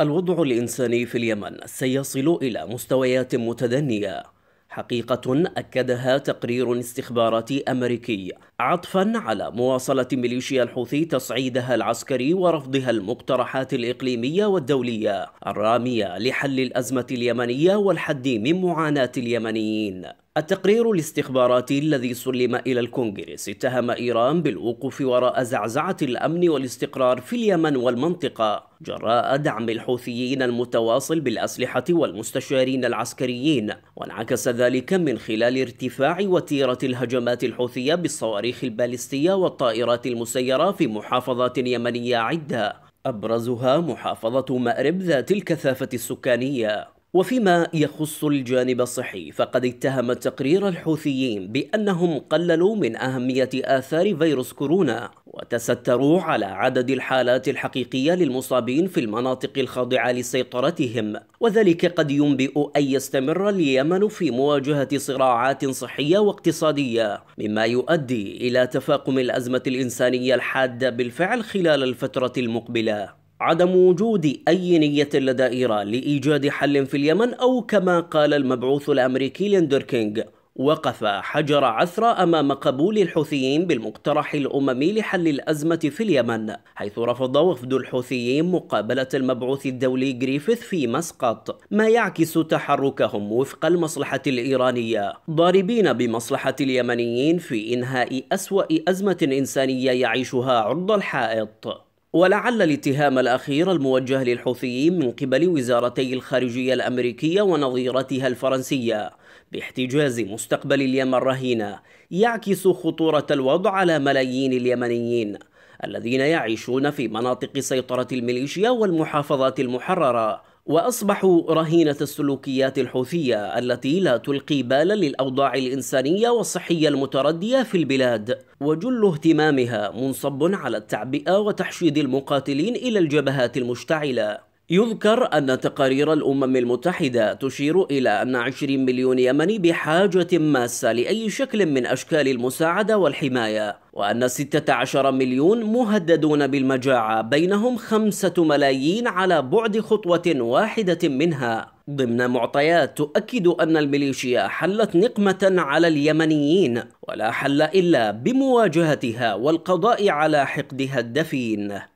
الوضع الإنساني في اليمن سيصل إلى مستويات متدنية حقيقة أكدها تقرير استخباراتي أمريكي عطفا على مواصلة ميليشيا الحوثي تصعيدها العسكري ورفضها المقترحات الإقليمية والدولية الرامية لحل الأزمة اليمنية والحد من معاناة اليمنيين التقرير الاستخباراتي الذي سلم إلى الكونغرس اتهم إيران بالوقوف وراء زعزعة الأمن والاستقرار في اليمن والمنطقة جراء دعم الحوثيين المتواصل بالأسلحة والمستشارين العسكريين وانعكس ذلك من خلال ارتفاع وتيرة الهجمات الحوثية بالصواريخ البالستية والطائرات المسيرة في محافظات يمنية عدة أبرزها محافظة مأرب ذات الكثافة السكانية وفيما يخص الجانب الصحي فقد اتهم التقرير الحوثيين بأنهم قللوا من أهمية آثار فيروس كورونا وتستروا على عدد الحالات الحقيقية للمصابين في المناطق الخاضعة لسيطرتهم وذلك قد ينبئ أن يستمر اليمن في مواجهة صراعات صحية واقتصادية مما يؤدي إلى تفاقم الأزمة الإنسانية الحادة بالفعل خلال الفترة المقبلة عدم وجود أي نية لدى إيران لإيجاد حل في اليمن أو كما قال المبعوث الأمريكي ليندر كينغ وقف حجر عثرة أمام قبول الحوثيين بالمقترح الأممي لحل الأزمة في اليمن حيث رفض وفد الحوثيين مقابلة المبعوث الدولي جريفيث في مسقط ما يعكس تحركهم وفق المصلحة الإيرانية ضاربين بمصلحة اليمنيين في إنهاء أسوأ أزمة إنسانية يعيشها عرض الحائط ولعل الاتهام الأخير الموجه للحوثيين من قبل وزارتي الخارجية الأمريكية ونظيرتها الفرنسية باحتجاز مستقبل اليمن الرهينة يعكس خطورة الوضع على ملايين اليمنيين الذين يعيشون في مناطق سيطرة الميليشيا والمحافظات المحررة واصبحوا رهينه السلوكيات الحوثيه التي لا تلقي بالا للاوضاع الانسانيه والصحيه المترديه في البلاد وجل اهتمامها منصب على التعبئه وتحشيد المقاتلين الى الجبهات المشتعله يذكر أن تقارير الأمم المتحدة تشير إلى أن 20 مليون يمني بحاجة ماسة لأي شكل من أشكال المساعدة والحماية وأن 16 مليون مهددون بالمجاعة بينهم 5 ملايين على بعد خطوة واحدة منها ضمن معطيات تؤكد أن الميليشيا حلت نقمة على اليمنيين ولا حل إلا بمواجهتها والقضاء على حقدها الدفين